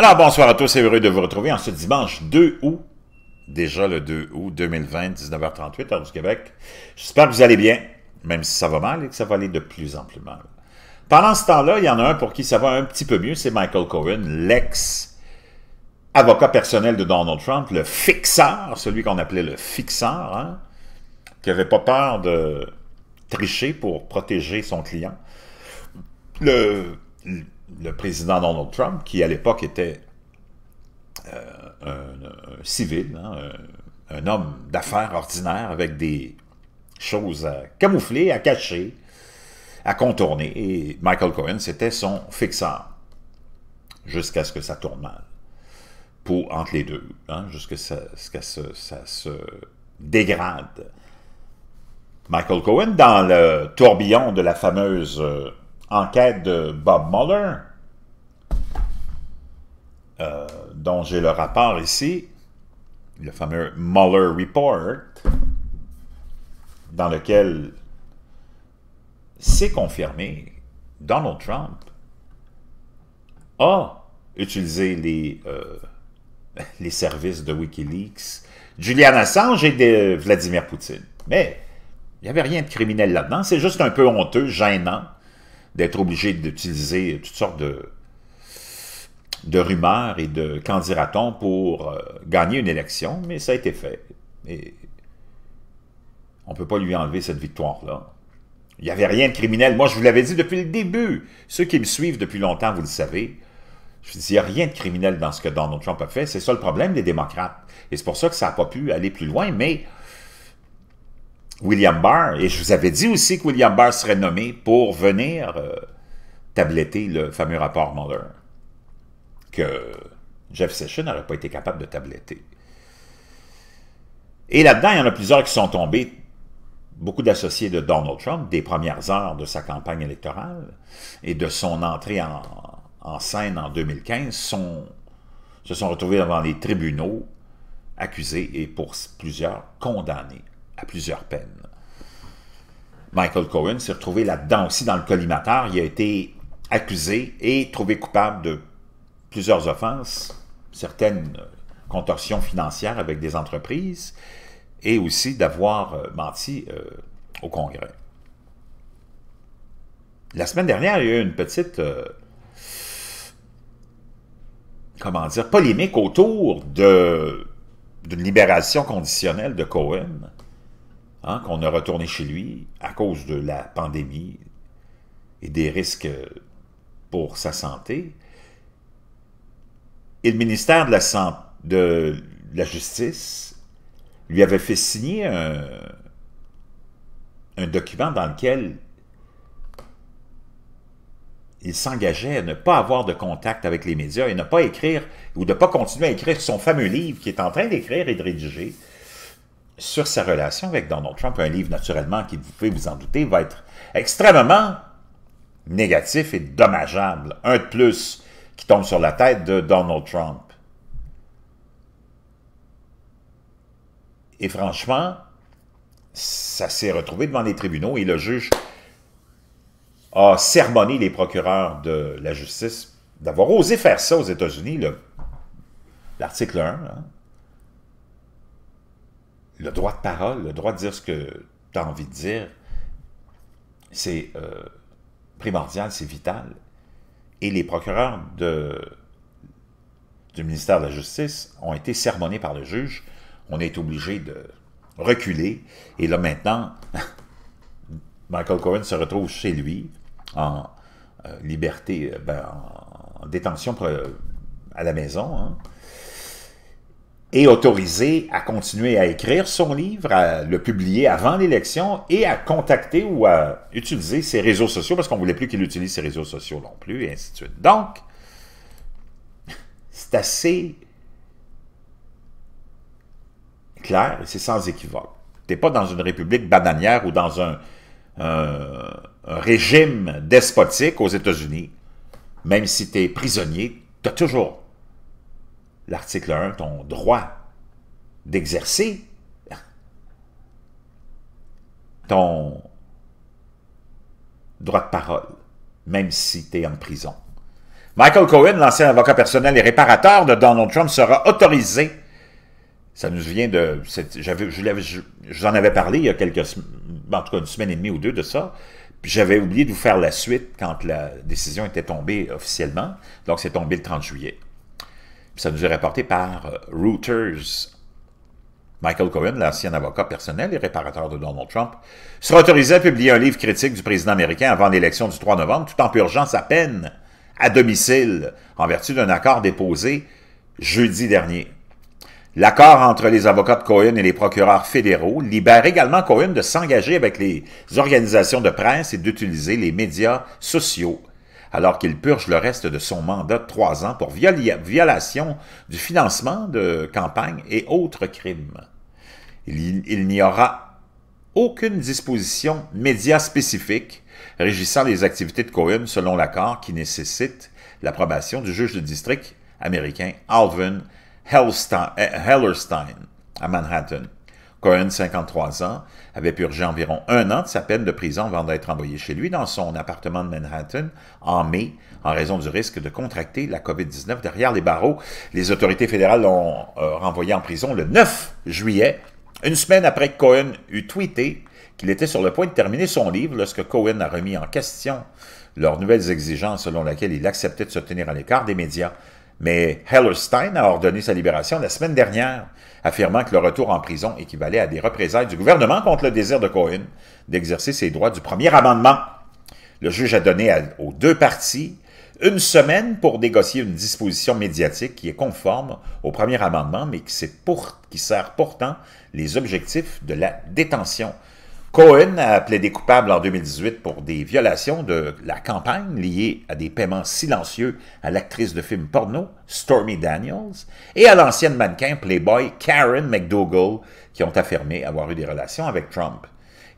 Alors, bonsoir à tous c'est heureux de vous retrouver en ce dimanche 2 août, déjà le 2 août 2020, 19h38, heure du Québec. J'espère que vous allez bien, même si ça va mal et que ça va aller de plus en plus mal. Pendant ce temps-là, il y en a un pour qui ça va un petit peu mieux, c'est Michael Cohen, l'ex-avocat personnel de Donald Trump, le fixeur, celui qu'on appelait le fixeur, hein, qui n'avait pas peur de tricher pour protéger son client. Le le président Donald Trump, qui à l'époque était euh, un, civil, hein, un, homme d'affaires ordinaire avec des choses à camoufler, à cacher, à contourner. Et Michael Cohen, c'était son fixeur, jusqu'à ce que ça tourne mal, pour, entre les deux, hein, jusqu'à ce que ça, se dégrade. Michael Cohen, dans le tourbillon de la fameuse euh, enquête de Bob Mueller, euh, dont j'ai le rapport ici, le fameux Mueller Report, dans lequel c'est confirmé, Donald Trump a utilisé les, euh, les services de Wikileaks, Julian Assange et de Vladimir Poutine. Mais il n'y avait rien de criminel là-dedans, c'est juste un peu honteux, gênant, d'être obligé d'utiliser toutes sortes de de rumeurs et de qu'en t on pour euh, gagner une élection, mais ça a été fait. Et on ne peut pas lui enlever cette victoire-là. Il n'y avait rien de criminel. Moi, je vous l'avais dit depuis le début. Ceux qui me suivent depuis longtemps, vous le savez. Je dis, il n'y a rien de criminel dans ce que Donald Trump a fait. C'est ça le problème des démocrates. Et c'est pour ça que ça n'a pas pu aller plus loin. Mais William Barr, et je vous avais dit aussi que William Barr serait nommé pour venir euh, tabletter le fameux rapport Mueller que Jeff Sessions n'aurait pas été capable de tabletter. Et là-dedans, il y en a plusieurs qui sont tombés, beaucoup d'associés de Donald Trump, des premières heures de sa campagne électorale et de son entrée en, scène en 2015, sont, se sont retrouvés devant les tribunaux, accusés et pour plusieurs condamnés à plusieurs peines. Michael Cohen s'est retrouvé là-dedans aussi dans le collimateur. Il a été accusé et trouvé coupable de plusieurs offenses, certaines euh, contorsions financières avec des entreprises, et aussi d'avoir euh, menti euh, au Congrès. La semaine dernière, il y a eu une petite, comment dire, polémique autour de d'une libération conditionnelle de Cohen, hein, qu'on a retourné chez lui à cause de la pandémie et des risques pour sa santé. Et le ministère de la, de, la Justice lui avait fait signer un, document dans lequel il s'engageait à ne pas avoir de contact avec les médias et ne pas écrire ou de ne pas continuer à écrire son fameux livre qu'il est en train d'écrire et de rédiger sur sa relation avec Donald Trump. Un livre, naturellement, qui, vous pouvez vous en douter, va être extrêmement négatif et dommageable. Un de plus qui tombe sur la tête de Donald Trump. Et franchement, ça s'est retrouvé devant les tribunaux et le juge a sermonné les procureurs de la justice d'avoir osé faire ça aux États-Unis, l'article 1. Hein. Le droit de parole, le droit de dire ce que tu as envie de dire, c'est euh, primordial, c'est vital. Et les procureurs du ministère de la Justice ont été sermonnés par le juge. On est obligé de reculer. Et là, maintenant, Michael Cohen se retrouve chez lui, en euh, liberté, euh, ben, en détention euh, à la maison. Hein et autorisé à continuer à écrire son livre, à le publier avant l'élection et à contacter ou à utiliser ses réseaux sociaux parce qu'on ne voulait plus qu'il utilise ses réseaux sociaux non plus, et ainsi de suite. Donc, c'est assez clair c'est sans équivoque. Tu n'es pas dans une république bananière ou dans un, un régime despotique aux États-Unis. Même si tu es prisonnier, tu as toujours l'article 1, ton droit d'exercer, ton droit de parole, même si tu es en prison. Michael Cohen, l'ancien avocat personnel et réparateur de Donald Trump, sera autorisé. Ça nous vient de... J'avais, je, vous en avais parlé il y a quelques en tout cas une semaine et demie ou deux de ça. j'avais oublié de vous faire la suite quand la décision était tombée officiellement. Donc c'est tombé le 30 juillet ça nous est rapporté par euh, Reuters. Michael Cohen, l'ancien avocat personnel et réparateur de Donald Trump, sera autorisé à publier un livre critique du président américain avant l'élection du 3 novembre tout en purgeant sa peine à domicile en vertu d'un accord déposé jeudi dernier. L'accord entre les avocats de Cohen et les procureurs fédéraux libère également Cohen de s'engager avec les organisations de presse et d'utiliser les médias sociaux alors qu'il purge le reste de son mandat de trois ans pour violation du financement de campagne et autres crimes. Il, il n'y aura aucune disposition média spécifique régissant les activités de Cohen selon l'accord qui nécessite l'approbation du juge de district américain Alvin Hellerstein à Manhattan. Cohen, 53 ans, avait purgé environ un an de sa peine de prison avant d'être envoyé chez lui dans son appartement de Manhattan en mai en raison du risque de contracter la COVID-19 derrière les barreaux. Les autorités fédérales l'ont euh, renvoyé en prison le 9 juillet, une semaine après que Cohen eut tweeté qu'il était sur le point de terminer son livre lorsque Cohen a remis en question leurs nouvelles exigences selon lesquelles il acceptait de se tenir à l'écart des médias mais Hellerstein a ordonné sa libération la semaine dernière, affirmant que le retour en prison équivalait à des représailles du gouvernement contre le désir de Cohen d'exercer ses droits du premier amendement. Le juge a donné aux deux parties une semaine pour négocier une disposition médiatique qui est conforme au premier amendement, mais qui, qui sert pourtant les objectifs de la détention. Cohen a plaidé coupable en 2018 pour des violations de la campagne liées à des paiements silencieux à l'actrice de film porno Stormy Daniels et à l'ancienne mannequin Playboy Karen McDougal qui ont affirmé avoir eu des relations avec Trump.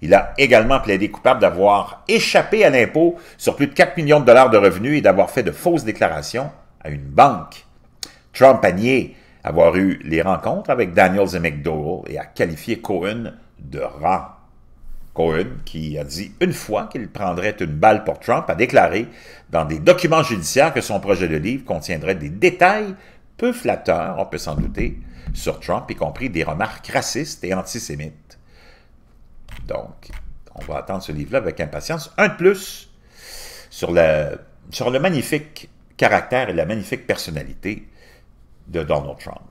Il a également plaidé coupable d'avoir échappé à l'impôt sur plus de 4 millions de dollars de revenus et d'avoir fait de fausses déclarations à une banque. Trump a nié avoir eu les rencontres avec Daniels et McDougal et a qualifié Cohen de rat ». Cohen, qui a dit une fois qu'il prendrait une balle pour Trump, a déclaré dans des documents judiciaires que son projet de livre contiendrait des détails peu flatteurs, on peut s'en douter, sur Trump, y compris des remarques racistes et antisémites. Donc, on va attendre ce livre-là avec impatience. Un de plus sur le, sur le magnifique caractère et la magnifique personnalité de Donald Trump.